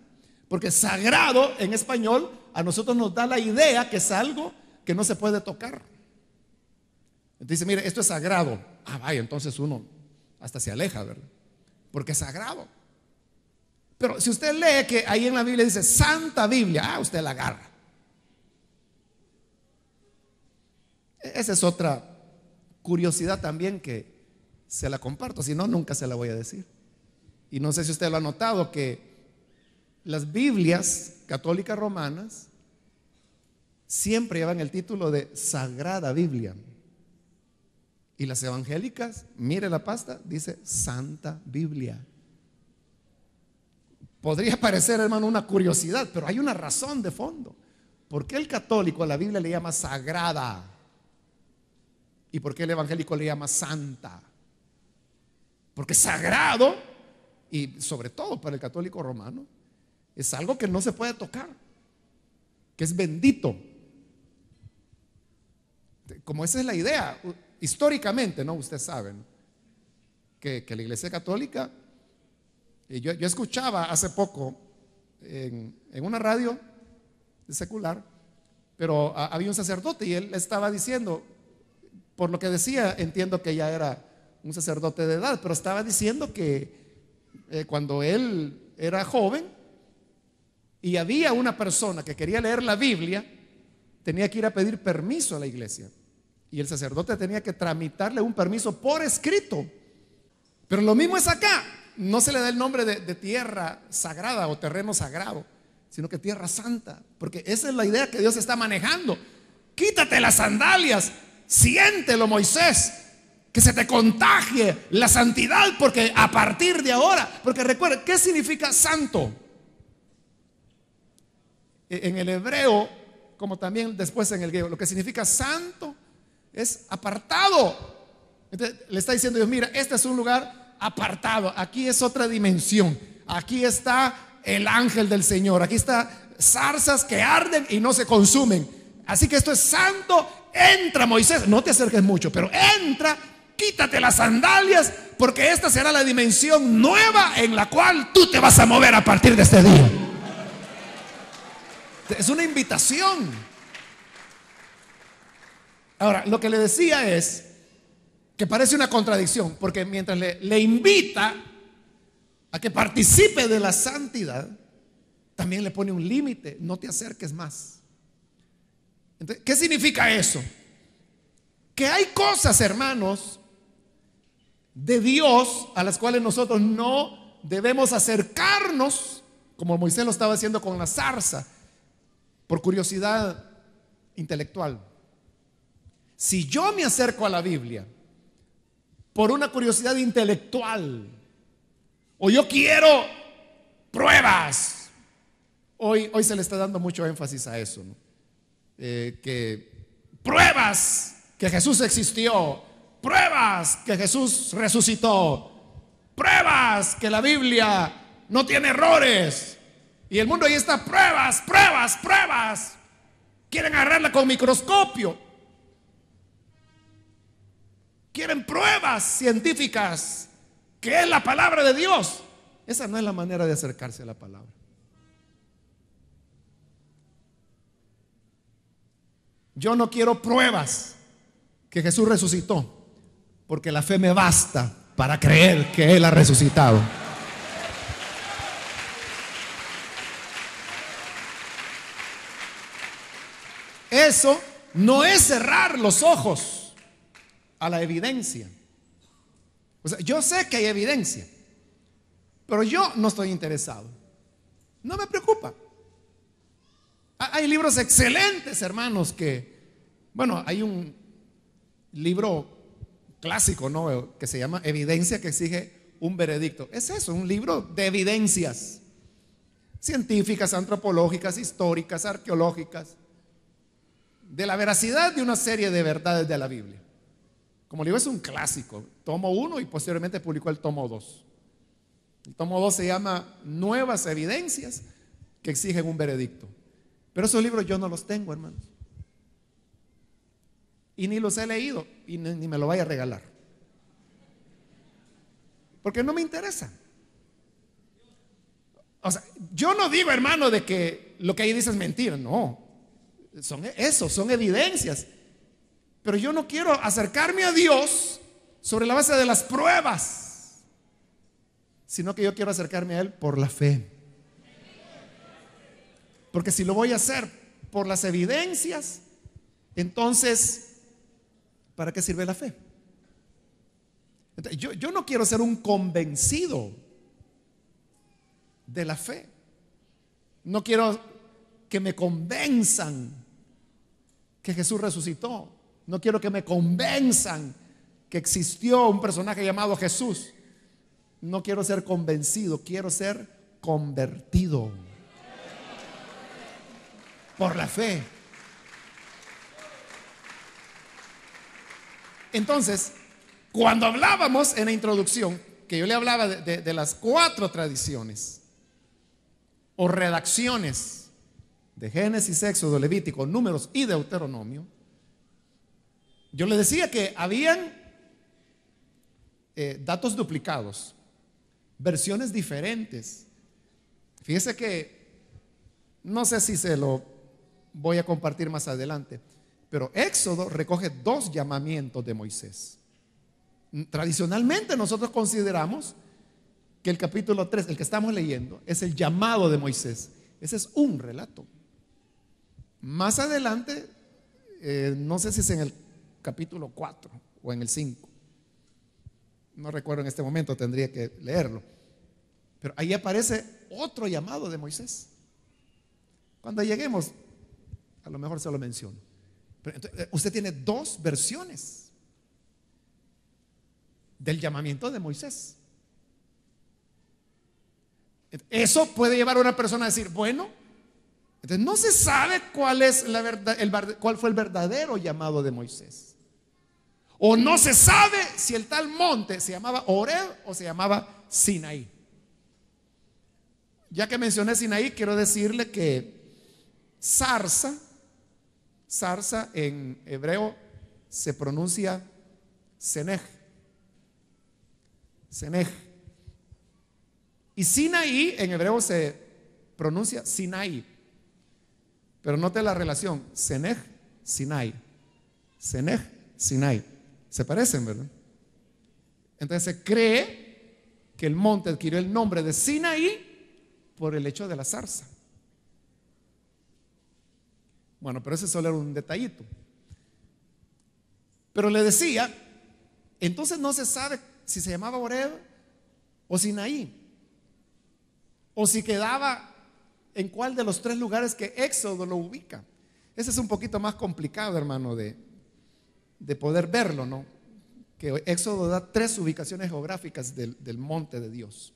porque sagrado en español a nosotros nos da la idea que es algo que no se puede tocar. Entonces, mire, esto es sagrado. Ah, vaya, entonces uno hasta se aleja, ¿verdad? Porque es sagrado. Pero si usted lee que ahí en la Biblia dice Santa Biblia, ah, usted la agarra. Esa es otra curiosidad también que se la comparto, si no, nunca se la voy a decir. Y no sé si usted lo ha notado que las Biblias católicas romanas siempre llevan el título de Sagrada Biblia. Y las evangélicas, mire la pasta, dice Santa Biblia. Podría parecer, hermano, una curiosidad, pero hay una razón de fondo. ¿Por qué el católico a la Biblia le llama sagrada? ¿Y por qué el evangélico le llama santa? Porque es sagrado y sobre todo para el católico romano es algo que no se puede tocar, que es bendito. Como esa es la idea, históricamente, ¿no? Ustedes saben que, la Iglesia Católica, yo, yo escuchaba hace poco en, en, una radio secular, pero había un sacerdote y él estaba diciendo, por lo que decía, entiendo que ya era un sacerdote de edad, pero estaba diciendo que eh, cuando él era joven y había una persona que quería leer la Biblia, tenía que ir a pedir permiso a la iglesia. Y el sacerdote tenía que tramitarle un permiso por escrito. Pero lo mismo es acá. No se le da el nombre de, de tierra sagrada o terreno sagrado, sino que tierra santa. Porque esa es la idea que Dios está manejando. Quítate las sandalias, Siéntelo, Moisés. Que se te contagie la santidad, porque a partir de ahora, porque recuerda, ¿qué significa santo? E, en el hebreo, como también después en el griego, lo que significa santo es apartado. le está diciendo Dios, mira, este es un lugar apartado, aquí es otra dimensión, aquí está el ángel del Señor, aquí está zarzas que arden y no se consumen. Así que esto es santo entra Moisés, no te acerques mucho, pero entra, quítate las sandalias, porque esta será la dimensión nueva en la cual tú te vas a mover a partir de este día. Es una invitación. Ahora, lo que le decía es que parece una contradicción, porque mientras le, invita a que participe de la santidad, también le pone un límite, no te acerques más. ¿Qué significa eso? Que hay cosas, hermanos, de Dios a las cuales nosotros no debemos acercarnos, como Moisés lo estaba haciendo con la zarza, por curiosidad intelectual. Si yo me acerco a la Biblia por una curiosidad intelectual, o yo quiero pruebas, hoy, hoy se le está dando mucho énfasis a eso. ¿no? Eh, que pruebas que Jesús existió, pruebas que Jesús resucitó, pruebas que la Biblia no tiene errores. Y el mundo ahí está, pruebas, pruebas, pruebas. Quieren agarrarla con microscopio. Quieren pruebas científicas, que es la palabra de Dios. Esa no es la manera de acercarse a la palabra. Yo no quiero pruebas que Jesús resucitó, porque la fe me basta para creer que Él ha resucitado. Eso no es cerrar los ojos a la evidencia. O sea, yo sé que hay evidencia, pero yo no estoy interesado. No me preocupa. Ah, hay libros excelentes, hermanos, que, bueno, hay un libro clásico, ¿no? Que se llama Evidencia que exige un veredicto. Es eso, un libro de evidencias científicas, antropológicas, históricas, arqueológicas, de la veracidad de una serie de verdades de la Biblia. Como digo, es un clásico. Tomo uno y posteriormente publicó el tomo 2. El tomo 2 se llama Nuevas evidencias que exigen un veredicto. Pero esos libros yo no los tengo, hermanos. Y ni los he leído y ni, me lo vaya a regalar. Porque no me interesa. O sea, yo no digo, hermano, de que lo que ahí dice es mentira, no. Son e, eso, son evidencias. Pero yo no quiero acercarme a Dios sobre la base de las pruebas, sino que yo quiero acercarme a Él por la fe. Porque si lo voy a hacer por las evidencias, entonces, ¿para qué sirve la fe? Yo, no quiero ser un convencido de la fe. No quiero que me convenzan que Jesús resucitó. No quiero que me convenzan que existió un personaje llamado Jesús. No quiero ser convencido, quiero ser convertido por la fe. Entonces, cuando hablábamos en la introducción, que yo le hablaba de, las cuatro tradiciones o redacciones de Génesis, Éxodo, Levítico, Números y Deuteronomio, yo le decía que habían eh, datos duplicados, versiones diferentes. Fíjese que, no sé si se lo voy a compartir más adelante. Pero Éxodo recoge dos llamamientos de Moisés. Tradicionalmente nosotros consideramos que el capítulo 3, el que estamos leyendo, es el llamado de Moisés. Ese es un relato. Más adelante, eh, no sé si es en el capítulo 4 o en el 5. No recuerdo en este momento, tendría que leerlo. Pero ahí aparece otro llamado de Moisés. Cuando lleguemos, a lo mejor se lo menciono. Eh, usted tiene dos versiones del llamamiento de Moisés. Eso puede llevar a una persona a decir, bueno, entonces no se sabe cuál, es la verdad, cuál fue el verdadero llamado de Moisés. O no se sabe si el tal monte se llamaba Ored o se llamaba Sinaí. Ya que mencioné Sinaí, quiero decirle que zarza Zarza en hebreo se pronuncia Senej. Senej. Y Sinaí en hebreo se pronuncia Sinaí. Pero note la relación. Senej, Sinaí Senej, Sinaí Se parecen, ¿verdad? Entonces se cree que el monte adquirió el nombre de Sinaí por el hecho de la zarza. Bueno, pero ese solo era un detallito. Pero le decía, entonces no se sabe si se llamaba Oreb o Sinaí, o si quedaba en cuál de los tres lugares que Éxodo lo ubica. Ese es un poquito más complicado, hermano, de, de poder verlo, ¿no? Que Éxodo da tres ubicaciones geográficas del monte de Dios.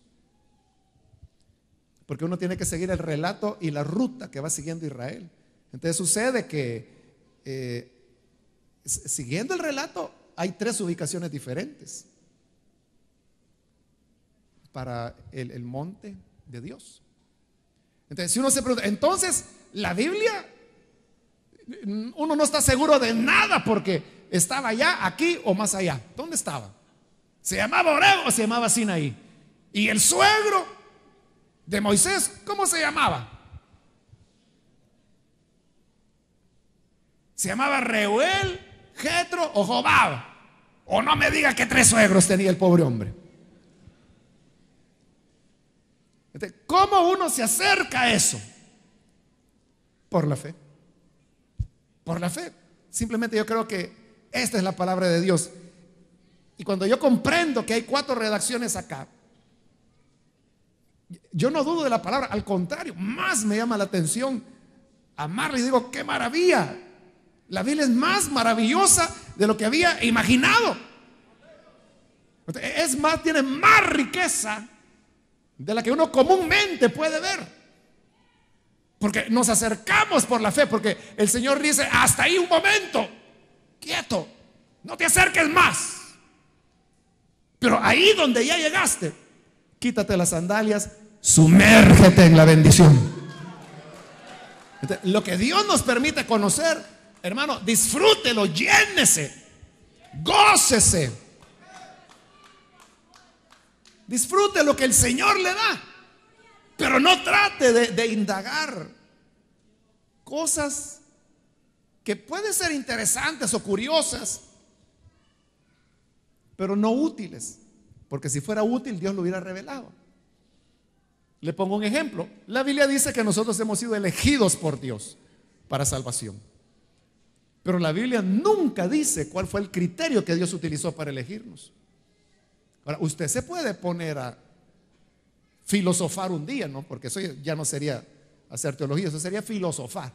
Porque uno tiene que seguir el relato y la ruta que va siguiendo Israel. Entonces sucede que, eh, siguiendo el relato, hay tres ubicaciones diferentes para el, monte de Dios. Entonces, si uno se pregunta, entonces la Biblia, uno no está seguro de nada porque estaba allá, aquí o más allá. ¿Dónde estaba? ¿Se llamaba Oreo o se llamaba Sinaí? Y el suegro de Moisés, ¿cómo se llamaba? ¿Se llamaba Reuel, Jetro o Jobab? O no me diga que tres suegros tenía el pobre hombre. Este, ¿Cómo uno se acerca a eso? Por la fe. Por la fe. Simplemente yo creo que esta es la palabra de Dios. Y cuando yo comprendo que hay cuatro redacciones acá, yo no dudo de la palabra, al contrario, más me llama la atención amar y digo, qué maravilla, la Biblia es más maravillosa de lo que había imaginado. Es más, tiene más riqueza de la que uno comúnmente puede ver. Porque nos acercamos por la fe, porque el Señor dice, hasta ahí un momento, quieto, no te acerques más. Pero ahí donde ya llegaste, quítate las sandalias, sumérgete en la bendición. lo que Dios nos permite conocer Hermano, disfrútelo, llénese, gócese. Disfrute lo que el Señor le da, pero no trate de, de indagar cosas que pueden ser interesantes o curiosas, pero no útiles, porque si fuera útil Dios lo hubiera revelado. Le pongo un ejemplo. La Biblia dice que nosotros hemos sido elegidos por Dios para salvación. Pero la Biblia nunca dice cuál fue el criterio que Dios utilizó para elegirnos. Ahora, usted se puede poner a filosofar un día, ¿no? Porque eso ya no sería hacer teología, eso sería filosofar.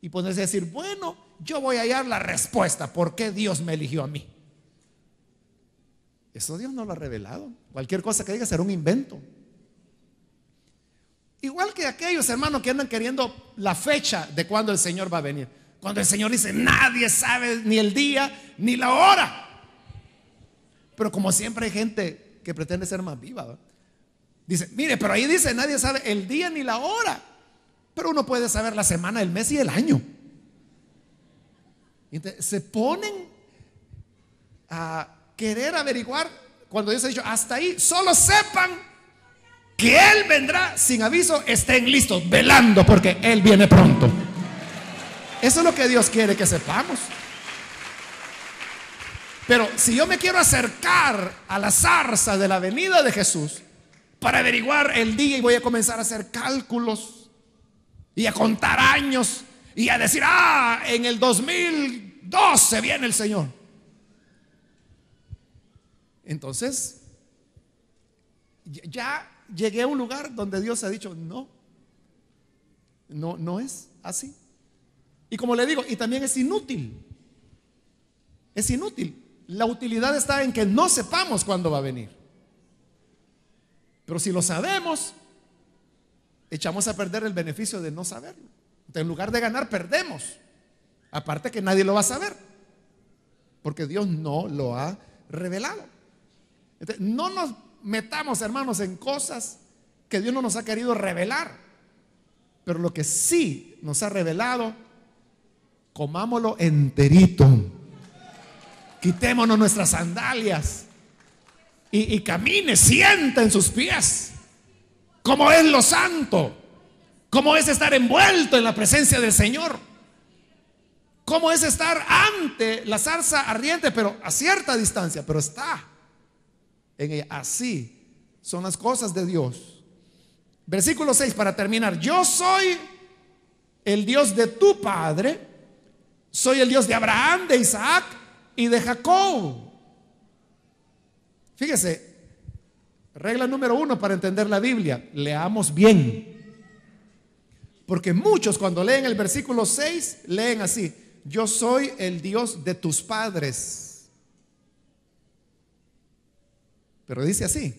Y ponerse a decir, bueno, yo voy a hallar la respuesta, ¿por qué Dios me eligió a mí? Eso Dios no lo ha revelado. Cualquier cosa que diga será un invento. Igual que aquellos hermanos que andan queriendo la fecha de cuando el Señor va a venir. Cuando el Señor dice, nadie sabe ni el día ni la hora. Pero como siempre hay gente que pretende ser más viva. Dice, mire, pero ahí dice, nadie sabe el día ni la hora. Pero uno puede saber la semana, el mes y el año. Entonces, se ponen a querer averiguar cuando Dios ha dicho, hasta ahí, solo sepan que Él vendrá sin aviso, estén listos, velando, porque Él viene pronto. Eso es lo que Dios quiere que sepamos. Pero si yo me quiero acercar a la zarza de la venida de Jesús para averiguar el día y voy a comenzar a hacer cálculos y a contar años y a decir, ah, en el 2012 viene el Señor. Entonces, ya llegué a un lugar donde Dios ha dicho, no, no, no es así. Y como le digo, y también es inútil. Es inútil. La utilidad está en que no sepamos cuándo va a venir. Pero si lo sabemos, echamos a perder el beneficio de no saberlo. en lugar de ganar, perdemos. Aparte que nadie lo va a saber. Porque Dios no lo ha revelado. no nos metamos, hermanos, en cosas que Dios no nos ha querido revelar. Pero lo que sí nos ha revelado comámoslo enterito. Quitémonos nuestras sandalias y, camine, sienta en sus pies. Como es lo santo, como es estar envuelto en la presencia del Señor, como es estar ante la zarza ardiente, pero a cierta distancia, pero está en ella. Así son las cosas de Dios. Versículo 6 para terminar. Yo soy el Dios de tu Padre soy el Dios de Abraham, de Isaac y de Jacob. Fíjese, regla número uno para entender la Biblia, leamos bien. Porque muchos cuando leen el versículo 6 leen así, yo soy el Dios de tus padres. Pero dice así,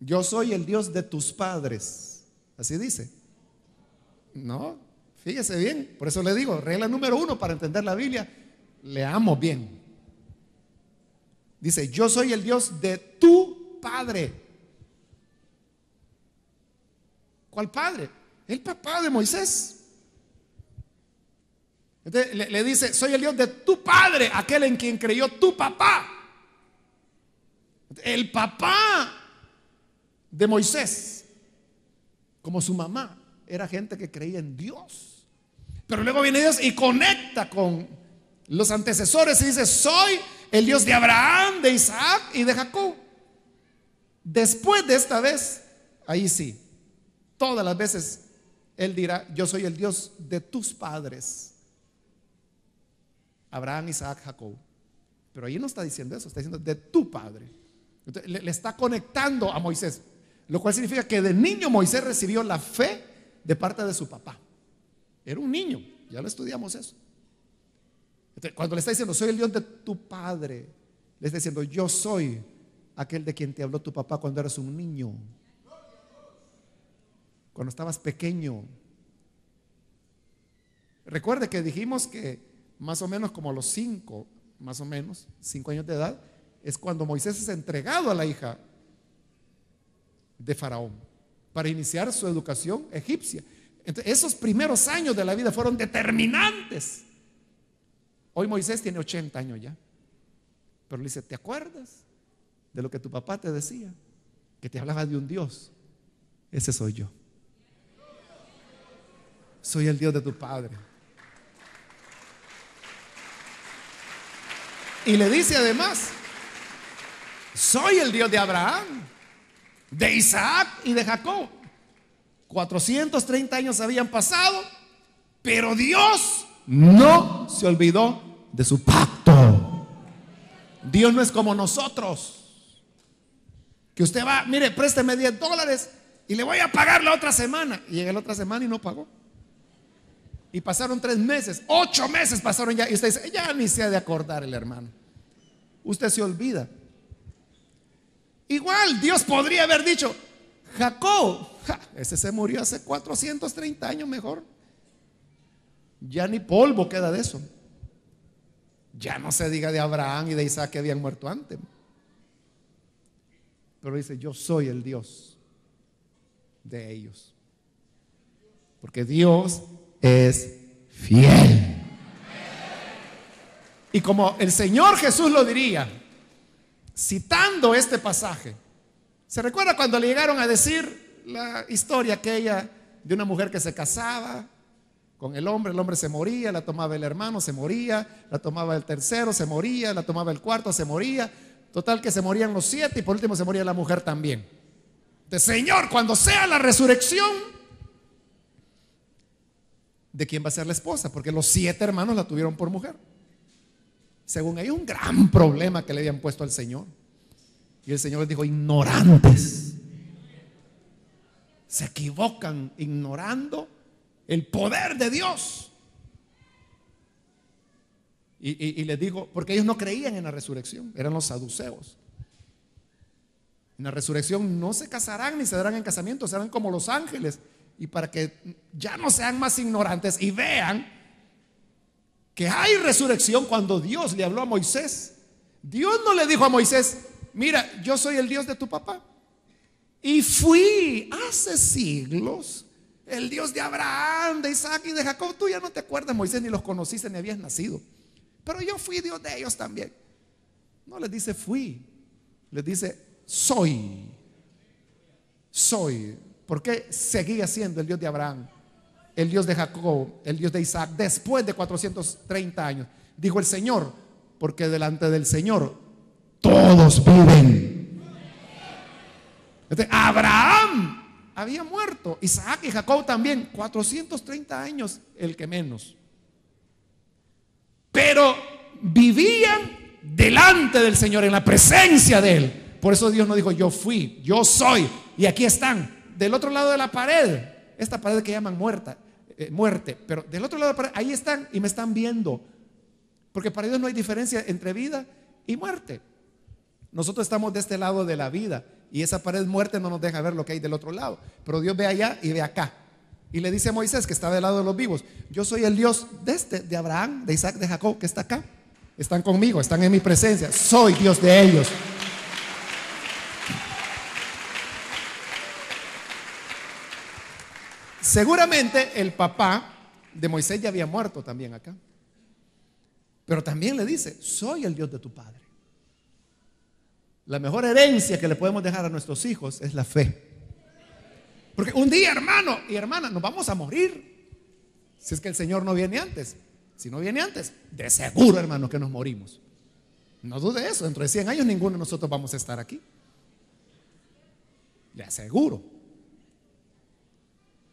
yo soy el Dios de tus padres. Así dice. No, Fíjese bien, por eso le digo, regla número uno para entender la Biblia, le amo bien. Dice, yo soy el Dios de tu Padre. ¿Cuál Padre? El papá de Moisés. Entonces, le, le dice, soy el Dios de tu Padre, aquel en quien creyó tu papá. El papá de Moisés, como su mamá, era gente que creía en Dios. Pero luego viene Dios y conecta con los antecesores y dice, soy el Dios de Abraham, de Isaac y de Jacob. Después de esta vez, ahí sí, todas las veces Él dirá, yo soy el Dios de tus padres. Abraham, Isaac, Jacob. Pero ahí no está diciendo eso, está diciendo de tu padre. le está conectando a Moisés, lo cual significa que de niño Moisés recibió la fe de parte de su papá. Era un niño, ya lo estudiamos eso. cuando le está diciendo, soy el león de tu padre, le está diciendo, yo soy aquel de quien te habló tu papá cuando eras un niño, cuando estabas pequeño. Recuerde que dijimos que más o menos como a los cinco, más o menos, cinco años de edad, es cuando Moisés es entregado a la hija de Faraón para iniciar su educación egipcia esos primeros años de la vida fueron determinantes. Hoy Moisés tiene 80 años ya. Pero le dice, ¿te acuerdas de lo que tu papá te decía? Que te hablaba de un Dios. Ese soy yo. Soy el Dios de tu padre. Y le dice además, soy el Dios de Abraham, de Isaac y de Jacob. 430 años habían pasado, pero Dios no se olvidó de su pacto. Dios no es como nosotros. Que usted va, mire, présteme 10 dólares y le voy a pagar la otra semana. Y llega la otra semana y no pagó. Y pasaron tres meses, ocho meses pasaron ya. Y usted dice, ya ni se ha de acordar el hermano. Usted se olvida. Igual Dios podría haber dicho, Jacob, ese se murió hace 430 años mejor. Ya ni polvo queda de eso. Ya no se diga de Abraham y de Isaac que habían muerto antes. Pero dice, yo soy el Dios de ellos. Porque Dios es fiel. Y como el Señor Jesús lo diría, citando este pasaje, ¿Se recuerda cuando le llegaron a decir la historia aquella de una mujer que se casaba con el hombre, el hombre se moría, la tomaba el hermano, se moría, la tomaba el tercero, se moría, la tomaba el cuarto, se moría. Total que se morían los siete y por último se moría la mujer también. De Señor, cuando sea la resurrección, ¿de quién va a ser la esposa? Porque los siete hermanos la tuvieron por mujer. Según hay un gran problema que le habían puesto al Señor. Y el Señor les dijo, ignorantes. Se equivocan ignorando el poder de Dios. Y, les digo, porque ellos no creían en la resurrección, eran los saduceos. En la resurrección no se casarán ni se darán en casamiento, serán como los ángeles. Y para que ya no sean más ignorantes y vean que hay resurrección cuando Dios le habló a Moisés. Dios no le dijo a Moisés, mira, yo soy el Dios de tu papá. Y fui hace siglos el Dios de Abraham, de Isaac y de Jacob. Tú ya no te acuerdas, Moisés, ni los conociste, ni habías nacido. Pero yo fui Dios de ellos también. No les dice fui, les dice soy. Soy. Porque seguía siendo el Dios de Abraham, el Dios de Jacob, el Dios de Isaac, después de 430 años. Dijo el Señor, porque delante del Señor todos viven. Este, Abraham había muerto, Isaac y Jacob también, 430 años, el que menos. Pero vivían delante del Señor, en la presencia de Él. Por eso Dios no dijo, yo fui, yo soy, y aquí están, del otro lado de la pared, esta pared que llaman muerta, eh, muerte, pero del otro lado de la pared, ahí están y me están viendo. Porque para Dios no hay diferencia entre vida y muerte. Nosotros estamos de este lado de la vida y esa pared muerte no nos deja ver lo que hay del otro lado. Pero Dios ve allá y ve acá. Y le dice a Moisés que está del lado de los vivos, yo soy el Dios de este, de Abraham, de Isaac, de Jacob, que está acá. Están conmigo, están en mi presencia. Soy Dios de ellos. Seguramente el papá de Moisés ya había muerto también acá. Pero también le dice, soy el Dios de tu padre. La mejor herencia que le podemos dejar a nuestros hijos es la fe. Porque un día, hermano y hermana, nos vamos a morir. Si es que el Señor no viene antes. Si no viene antes, de seguro, hermano, que nos morimos. No dude eso, dentro de 100 años ninguno de nosotros vamos a estar aquí. Le aseguro.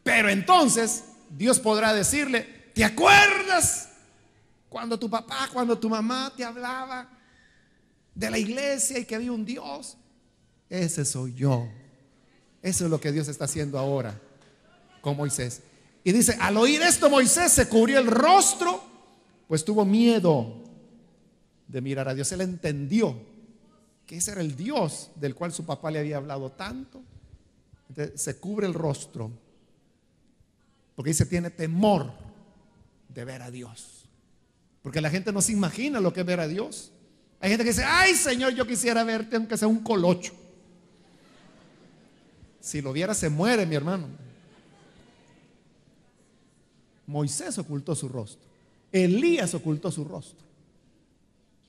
Pero entonces Dios podrá decirle, ¿te acuerdas cuando tu papá, cuando tu mamá te hablaba de la iglesia y que había un Dios. Ese soy yo. Eso es lo que Dios está haciendo ahora con Moisés. Y dice, al oír esto Moisés se cubrió el rostro, pues tuvo miedo de mirar a Dios. Él entendió que ese era el Dios del cual su papá le había hablado tanto. Entonces, se cubre el rostro, porque dice, tiene temor de ver a Dios. Porque la gente no se imagina lo que es ver a Dios. Hay gente que dice, ay Señor, yo quisiera verte aunque sea un colocho. Si lo viera se muere, mi hermano. Moisés ocultó su rostro. Elías ocultó su rostro.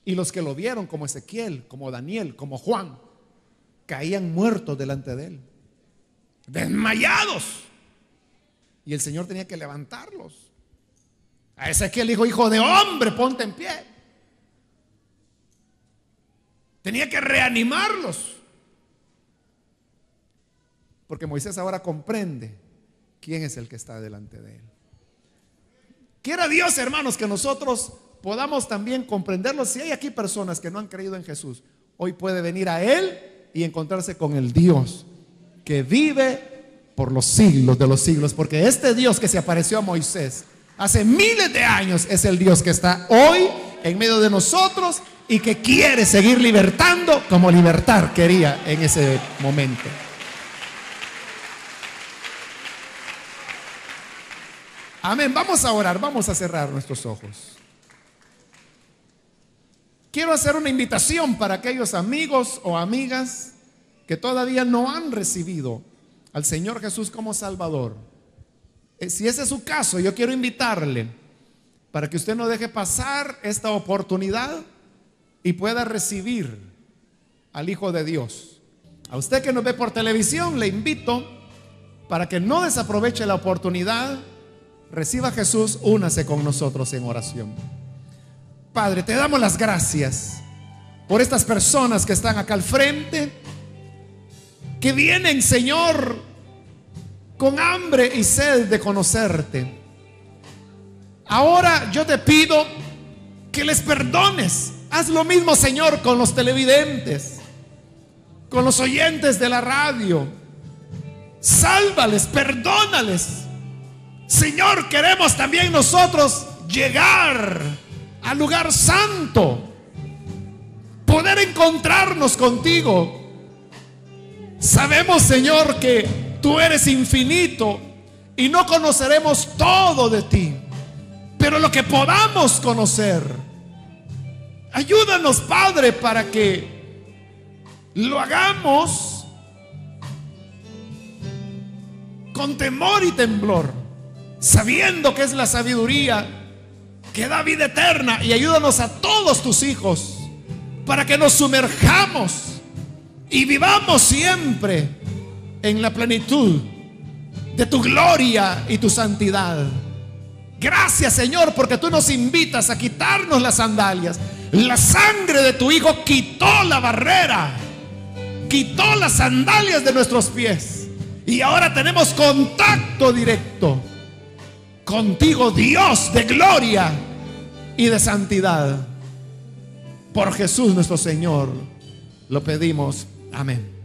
Y los que lo vieron, como Ezequiel, como Daniel, como Juan, caían muertos delante de él. Desmayados. Y el Señor tenía que levantarlos. A Ezequiel dijo, hijo de hombre, ponte en pie. Tenía que reanimarlos. Porque Moisés ahora comprende quién es el que está delante de él. Quiera Dios, hermanos, que nosotros podamos también comprenderlo. Si hay aquí personas que no han creído en Jesús, hoy puede venir a Él y encontrarse con el Dios que vive por los siglos de los siglos. Porque este Dios que se apareció a Moisés hace miles de años es el Dios que está hoy en medio de nosotros y que quiere seguir libertando como libertar quería en ese momento. Amén, vamos a orar, vamos a cerrar nuestros ojos. Quiero hacer una invitación para aquellos amigos o amigas que todavía no han recibido al Señor Jesús como Salvador. Eh, si ese es su caso, yo quiero invitarle para que usted no deje pasar esta oportunidad y pueda recibir al Hijo de Dios. A usted que nos ve por televisión, le invito para que no desaproveche la oportunidad, reciba a Jesús, únase con nosotros en oración. Padre, te damos las gracias por estas personas que están acá al frente, que vienen, Señor, con hambre y sed de conocerte Ahora yo te pido que les perdones. Haz lo mismo, Señor, con los televidentes, con los oyentes de la radio. Sálvales, perdónales. Señor, queremos también nosotros llegar al lugar santo, poder encontrarnos contigo. Sabemos, Señor, que tú eres infinito y no conoceremos todo de ti pero lo que podamos conocer. Ayúdanos, Padre, para que lo hagamos con temor y temblor, sabiendo que es la sabiduría que da vida eterna y ayúdanos a todos tus hijos para que nos sumerjamos y vivamos siempre en la plenitud de tu gloria y tu santidad. Gracias Señor porque tú nos invitas a quitarnos las sandalias. La sangre de tu Hijo quitó la barrera, quitó las sandalias de nuestros pies. Y ahora tenemos contacto directo contigo, Dios de gloria y de santidad. Por Jesús nuestro Señor lo pedimos. Amén.